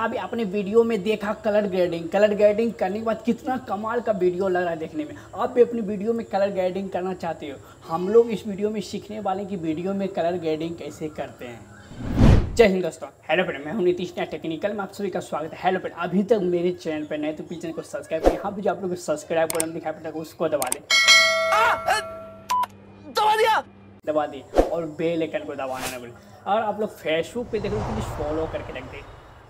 जैसा अभी आपने वीडियो में देखा कलर ग्रेडिंग कलर ग्रेडिंग करने के बाद कितना कमाल का वीडियो लग रहा है देखने में आप भी अपनी वीडियो में कलर ग्रेडिंग करना चाहते हो हम लोग इस वीडियो में सीखने वाले कि वीडियो में कलर ग्रेडिंग कैसे करते हैं जय हिंद दोस्तों हेलो फ्रेंड मैं हूं नीतीश ने टेक्निकल में आप सभी का स्वागत है हेलो फ्रेंड अभी तक मेरे चैनल पर नए तो प्लीज चैनल को सब्सक्राइब करें हाँ भी जो आप लोग सब्सक्राइब बटन दिखाई पड़ता है उसको दबा दें दबा दिया दबा दिए और बेल आइकन को दबाना ना बोले और आप लोग फेसबुक पे देख लो प्लीज़ फॉलो करके रख दें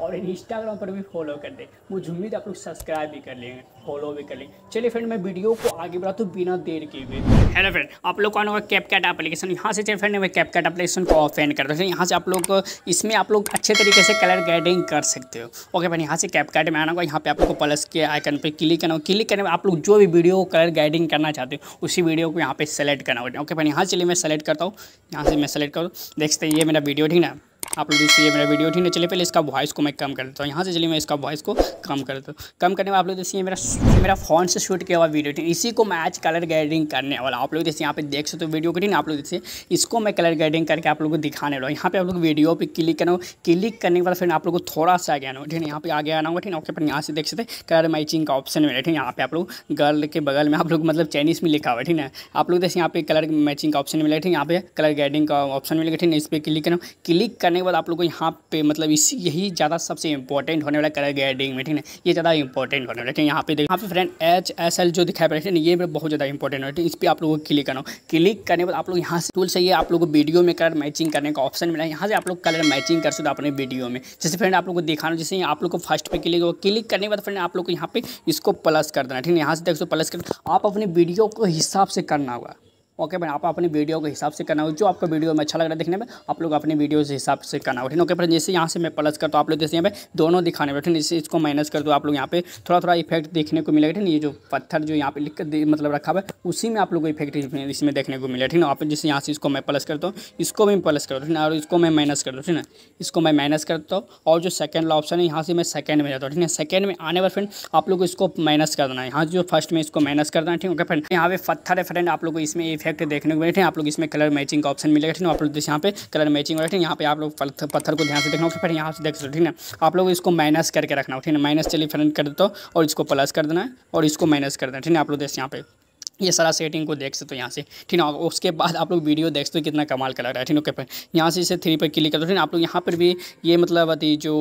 और इंस्टाग्राम पर भी फॉलो कर दें मुझे उम्मीद आप लोग सब्सक्राइब भी कर लेंगे फॉलो भी कर लेंगे चलिए फ्रेंड मैं वीडियो को आगे बढ़ाता तो हूँ बिना देर के भी हेलो फ्रेंड आप लोग कौन होगा कैप कैट एप्लीकेशन यहाँ से चलिए फ्रेंड मैं कैप कैट एप्लीकेशन को ऑफेंड करता हूँ यहाँ से आप लोग इसमें आप लोग अच्छे तरीके से कलर गाइडिंग कर सकते हो ओके फ्रेंड यहाँ से कैप कैट में आना होगा यहाँ पर आप लोग को प्लस के आइकन पर क्लिक करना होगा क्लिक करने में आप लोग जो भी वीडियो कलर गाइडिंग करना चाहते हो उसी वीडियो को यहाँ पर सेलेक्ट करना होगा ओके फ्रेंड यहाँ चलिए मैं सेलेक्ट करता हूँ यहाँ से मैं सेलेक्ट करूँ देखते ये मेरा वीडियो ठीक ना आप लोग देखिए मेरा वीडियो ठीक है चलिए पहले इसका वॉइस को मैं कम कर देता हूँ यहाँ से चलिए मैं इसका वॉइस को कम कर देता हूँ कम करने में आप लोग देखिए मेरा मेरा फ़ोन से शूट किया हुआ वीडियो ठीक इसी को मैं आज कलर गाइडिंग करने वाला आप लोग जैसे यहाँ पे देख सकते हो वीडियो को ठीक आप लोग देखिए इसको मैं कलर गाइडिंग करके आप लोग को दिखाने वाला यहाँ पे आप लोग वीडियो पे क्लिक करना क्लिक करने के बाद फिर आप लोग को थोड़ा सा आगे आना ठीक है यहाँ पे आगे आना होगा ठीक है ओके यहाँ से देख सकते कलर मैचिंग का ऑप्शन मिला ठीक है यहाँ पे आप लोग गर्ल के बगल में आप लोग मतलब चाइनीज़ में लिखा हुआ ठीक है आप लोग जैसे यहाँ पे कलर मैचिंग का ऑप्शन मिला ठीक है यहाँ पे कलर गाइडिंग का ऑप्शन मिलेगा ठीक है इस पर क्लिक करना क्लिक करने करने के बाद आप लोग को यहाँ पे मतलब इस यही ज़्यादा सबसे इंपॉर्टेंट होने वाला कलर ग्रेडिंग में ठीक है ये ज़्यादा इंपॉर्टेंट होने वाला ठीक है यहाँ पे देखिए यहाँ पे फ्रेंड एच एस एल जो दिखाई पड़ रहा है ये बहुत ज़्यादा इंपॉर्टेंट है इस पर आप लोगों को क्लिक करना क्लिक करने के बाद आप लोग यहाँ से टूल से ये आप लोग को वीडियो में कलर मैचिंग करने का ऑप्शन मिला है यहाँ से आप लोग कलर मैचिंग कर सकते हो अपने वीडियो में जैसे फ्रेंड आप लोग को दिखाना जैसे आप लोग को फर्स्ट पर क्लिक हो क्लिक करने के बाद फ्रेंड आप लोग को यहाँ पे इसको प्लस कर देना ठीक है यहाँ से देख सो प्लस कर आप अपने वीडियो को हिसाब से करना होगा ओके फ्रेंड आप अपने वीडियो के हिसाब से करना हो जो आपको वीडियो में अच्छा लग रहा है देखने में आप लोग अपने वीडियो के हिसाब से करना हो ठीक ओके फ्रेंड जैसे यहाँ से मैं प्लस करता हूँ आप लोग जैसे यहाँ पे दोनों दिखाने बैठे जैसे इसको माइनस कर दो आप लोग यहाँ पे थोड़ा थोड़ा इफेक्ट देखने को मिलेगा ठीक ये जो पत्थर जो यहाँ पे लिख मतलब रखा हुआ है उसी में आप लोग को इफेक्ट इसमें देखने को मिलेगा ठीक ना आप जैसे यहाँ से इसको मैं प्लस करता हूँ इसको भी प्लस कर दो ठीक और इसको मैं माइनस कर दो ठीक ना इसको मैं माइनस करता हूँ और जो सेकंड वाला ऑप्शन है यहाँ से मैं सेकंड में जाता हूँ ठीक है सेकंड में आने पर फ्रेंड आप लोग को इसको माइनस कर देना है यहाँ जो फर्स्ट में इसको माइनस कर देना ठीक है फ्रेंड यहाँ पे पत्थर है फ्रेंड आप लोग को इसमें इफेक्ट इफेक्ट देखने को बैठे आप लोग इसमें कलर मैचिंग का ऑप्शन मिलेगा ठीक है आप लोग यहाँ पे कलर मैचिंग हो बैठे यहाँ पे आप लोग पत्थर को ध्यान से देखना फिर यहाँ से देख सकते ठीक है आप लोग इसको माइनस करके रखना ठीक है माइनस चलिए फ्रेंड कर दो और इसको प्लस कर देना है और इसको माइनस कर देना ठीक है आप लोग देश यहाँ पे ये सारा सेटिंग को देख सकते हो यहाँ से ठीक ना उसके बाद आप लोग वीडियो देख सकते हो कितना कमाल कलर है ठीक ओके यहाँ से इसे थ्री पर क्लिक करते हो ठीक आप लोग यहाँ पर भी ये मतलब जो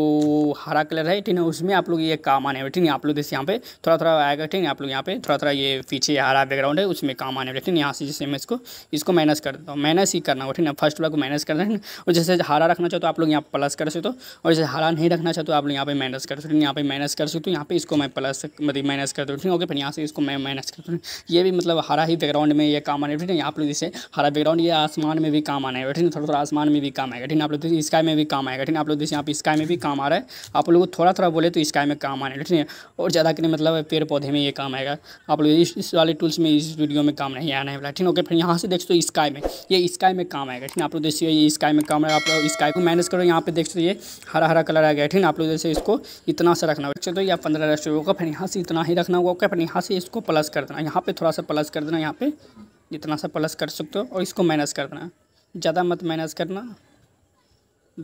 हरा कलर है ठीक है उसमें आप लोग ये काम आने वाले ठीक है आप लोग जैसे यहाँ पे थोड़ा थोड़ा आएगा ठीक है आप लोग यहाँ पे थोड़ा थोड़ा ये पीछे हरा बैकग्राउंड है उसमें काम आने वाले ठीक है यहाँ से जैसे मैं इसको इसको माइनस कर देता हूँ माइनस ही करना हो ठीक है फर्स्ट वाला को माइनस कर है और जैसे हरा रखना चाहते तो आप लोग यहाँ प्लस कर सकते हो और जैसे हरा नहीं रखना चाहते तो आप लोग यहाँ पे माइनस कर सकते हो यहाँ पे माइनस कर सकते हो यहाँ पे इसको मैं प्लस मतलब माइनस कर दूँ ठीक है ओके फिर यहाँ से इसको मैं माइनस कर दूँ ये भी मतलब मतलब हरा ही बैकग्राउंड में ये काम आने ठीक है आप लोग जैसे हरा बैकग्राउंड ये आसमान में भी काम आना है ठीक है थोड़ा थोड़ा आसमान में भी काम आएगा ठीक है आप लोग स्काई में भी काम आएगा ठीक है आप लोग जैसे यहाँ पे स्काई में भी काम आ रहा है आप लोग थोड़ा थोड़ा बोले तो स्काई में काम आने ठीक है और ज़्यादा करने मतलब पेड़ पौधे में ये काम आएगा आप लोग इस वाले टूल्स में इस वीडियो में काम नहीं आने वाला ठीक है ओके फिर यहाँ से देख सो स्काई में ये स्काई में काम आएगा ठीक है आप लोग देखिए ये स्काई में काम आएगा आप लोग स्काई को मैनेज करो यहाँ पे देख सो ये हरा हरा कलर आ गया ठीक है आप लोग जैसे इसको इतना सा रखना होगा तो या पंद्रह रेस्टोरेंट होगा फिर यहाँ से इतना ही रखना होगा ओके फिर यहाँ से इसको प्लस कर देना यहाँ पर थोड़ा सा प्लस प्लस कर देना यहाँ पे जितना सा प्लस कर सकते हो और इसको माइनस कर देना ज़्यादा मत माइनस करना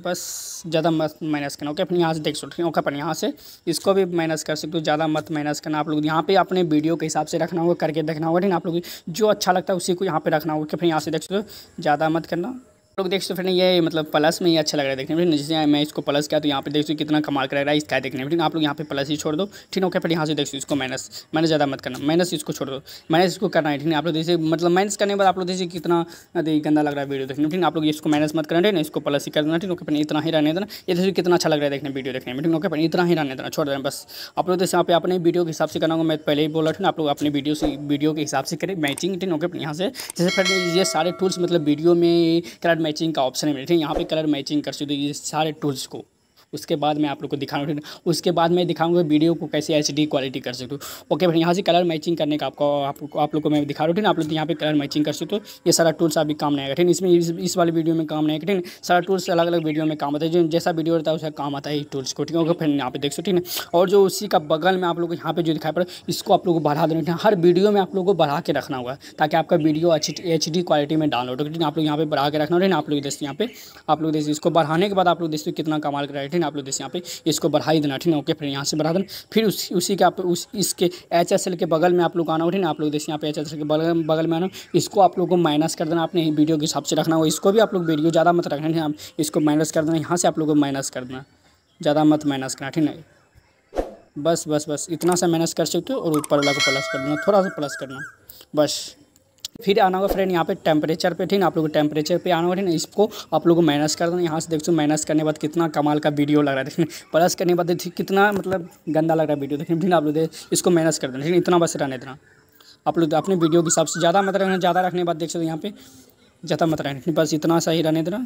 बस ज़्यादा मत माइनस करना ओके अपने यहाँ से देख सकते हैं ओके अपने यहाँ से इसको भी माइनस कर सकते हो ज़्यादा मत माइनस करना आप लोग यहाँ पे अपने वीडियो के हिसाब से रखना होगा करके देखना होगा ठीक है आप लोग जो अच्छा लगता है उसी को यहाँ पे रखना होगा कि अपने यहाँ से देख सकते हो ज़्यादा मत करना लोग देख सकते फ्रेंड ये मतलब प्लस में ही अच्छा लग रहा है देखने में जैसे मैं इसको प्लस किया तो यहाँ पे देख सकते कितना कमाल कर रहा है इसका देखने में आप लोग यहाँ पे प्लस ही छोड़ दो ठीक ओके फिर यहाँ से देख सकते इसको माइनस माइनस ज़्यादा मत करना माइनस इसको छोड़ दो माइनस इसको करना है ठीक आप लोग देखिए मतलब माइनस करने के बाद आप लोग देखिए कितना गंदा लग रहा है वीडियो देखने ठीक आप लोग इसको माइनस मत करना ठीक इसको प्लस ही कर देना ठीक ओके फिर इतना ही रहने देना ये देखिए कितना अच्छा लग रहा है देखने वीडियो देखने में ठीक ओके फिर इतना ही रहने देना छोड़ देना बस आप लोग जैसे तो यहाँ पे अपने वीडियो के हिसाब से करना होगा मैं पहले ही बोला ठीक आप लोग अपने वीडियो से वीडियो के हिसाब से करें मैचिंग ठीक ओके फिर यहाँ से जैसे फिर ये सारे टूल्स मतलब वीडियो में क्राइड मैचिंग का ऑप्शन है बैठे यहाँ पे कलर मैचिंग कर सकते हो ये सारे टूल्स को उसके बाद मैं आप लोग को दिखाऊँ उसके बाद मैं दिखाऊँगा वीडियो को कैसे एच क्वालिटी कर सकते हो ओके भाई यहाँ से कलर मैचिंग करने का आपको आप, आप लोग को मैं दिखा रहा हूँ आप लोग यहाँ पे कलर मैचिंग कर सकते हो ये सारा टूल्स अभी काम नहीं आएगा ठीक इसमें इस, इस वाले वीडियो में काम नहीं आएगा ठीक सारा टूल्स अलग अलग वीडियो में काम आता है जैसा वीडियो रहता है उसका काम आता है टूल्स को ठीक है फिर यहाँ पे देख सो ठीक है और जो उसी का बगल में आप लोग को यहाँ पे जो दिखाई पड़ा इसको आप लोग को बढ़ा देना हर वीडियो में आप लोग को बढ़ा के रखना होगा ताकि आपका वीडियो अच्छी एच क्वालिटी में डाउनलोड हो ठीक आप लोग यहाँ पे बढ़ा के रखना हो ठीक आप लोग देखते यहाँ पे आप लोग देखिए इसको बढ़ाने के बाद आप लोग देखते कितना कमाल कर रहे हैं आप लोग जैसे यहाँ पे इसको बढ़ाई देना ठीक है ओके फिर यहाँ से बढ़ा देना फिर उसी उसी के आप उस इसके एच एस एल के बगल में आप लोग आना हो ठीक है आप लोग जैसे यहाँ पे एच एस एल के बगल बगल में आना इसको आप लोग को माइनस कर देना अपने वीडियो के हिसाब से रखना हो इसको भी आप लोग वीडियो ज़्यादा मत रखना है इसको माइनस कर देना यहाँ से आप लोग को माइनस कर देना ज़्यादा मत माइनस करना ठीक है बस बस बस इतना सा माइनस कर सकते हो और ऊपर वाला को प्लस कर देना थोड़ा सा प्लस करना बस फिर आना होगा फ्रेंड यहाँ पे टेम्परेचर पे ठीक आप लोग टेम्परेचर पे आना होगा ठीक इसको आप लोग को माइनस कर देना यहाँ से देखो माइनस करने के बाद कितना कमाल का वीडियो लग रहा है देखने प्लस करने के बाद देखिए कितना मतलब गंदा लग रहा है वीडियो देखने ठीक आप लोग इसको माइनस कर देना ठीक इतना बस रहने देना आप लोग अपने वीडियो के हिसाब से ज़्यादा मत रखना ज़्यादा रखने के बाद देख सकते यहाँ पे ज़्यादा मत रहना बस इतना सही रहने देना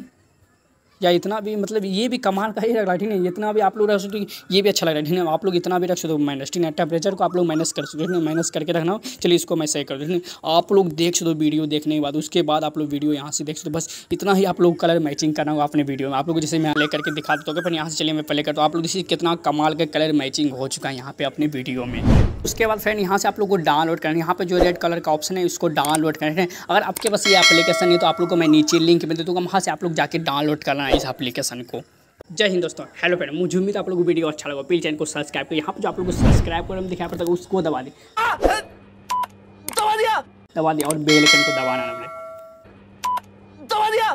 या इतना भी मतलब ये भी कमाल का ही रख रहा ठीक है इतना भी आप लोग रख सकते ये भी अच्छा लग रहा है ठीक है आप लोग इतना भी रख सकते हो माइनस ठीक है टेम्परेचर को आप लोग माइनस कर सकते हो माइनस करके रखना हो चलिए इसको मैं सही कर दूँ ठीक आप लोग देख सकते हो वीडियो देखने के बाद उसके बाद आप लोग वीडियो यहाँ से देख सकते हो बस इतना ही आप लोग कलर मैचिंग करना होगा अपने वीडियो में आप लोग जैसे मैं प्ले करके दिखा देता हूँ फिर यहाँ से चलिए मैं प्ले करता हूँ आप लोग जैसे कितना कमाल का कलर मैचिंग हो चुका है यहाँ पे अपने वीडियो में उसके बाद फ्रेंड यहाँ से आप लोग को डाउनलोड करना है यहाँ पर जो रेड कलर का ऑप्शन है उसको डाउनलोड करना है अगर आपके पास ये एप्लीकेशन है तो आप लोग को मैं नीचे लिंक मिल देता हूँ वहाँ से आप लोग जाकर डाउनलोड करना है इस एप्लीकेशन को जय हिंद दोस्तों हेलो फ्रेंड मुझे उम्मीद आप लोगों को वीडियो अच्छा लगा प्लीज चैनल को सब्सक्राइब करें यहाँ पर जो आप लोग को सब्सक्राइब कर दिखाया पड़ता है उसको दबा दें दबा दिया दबा दिया और बेल आइकन को दबाना ना दबा दिया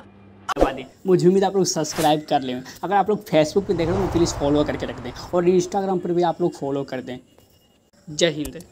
दबा दें मुझे उम्मीद आप लोग सब्सक्राइब कर लें अगर आप लोग फेसबुक पर देख रहे हो तो प्लीज़ फॉलो करके रख दें और इंस्टाग्राम पर भी आप लोग फॉलो कर दें जय हिंद